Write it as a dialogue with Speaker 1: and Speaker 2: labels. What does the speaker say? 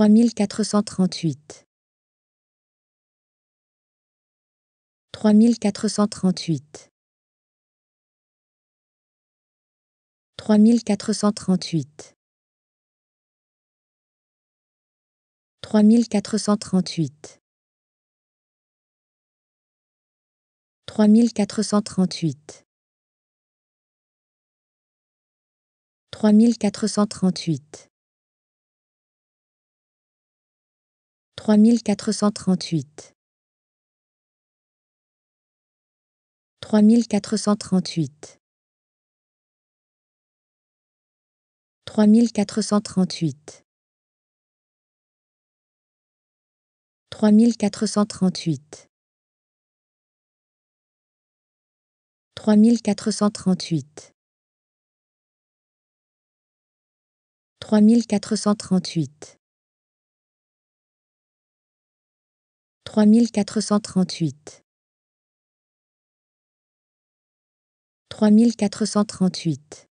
Speaker 1: trois mille quatre cent trente-huit trois mille quatre cent trente-huit trois mille quatre cent trente-huit trois mille quatre cent trente-huit trois mille quatre cent trente-huit trois mille quatre cent trente-huit trois mille quatre cent trente-huit trois mille quatre cent trente-huit trois mille quatre cent trente-huit trois mille quatre cent trente-huit trois mille quatre cent trente-huit trois mille quatre cent trente-huit 3438 3438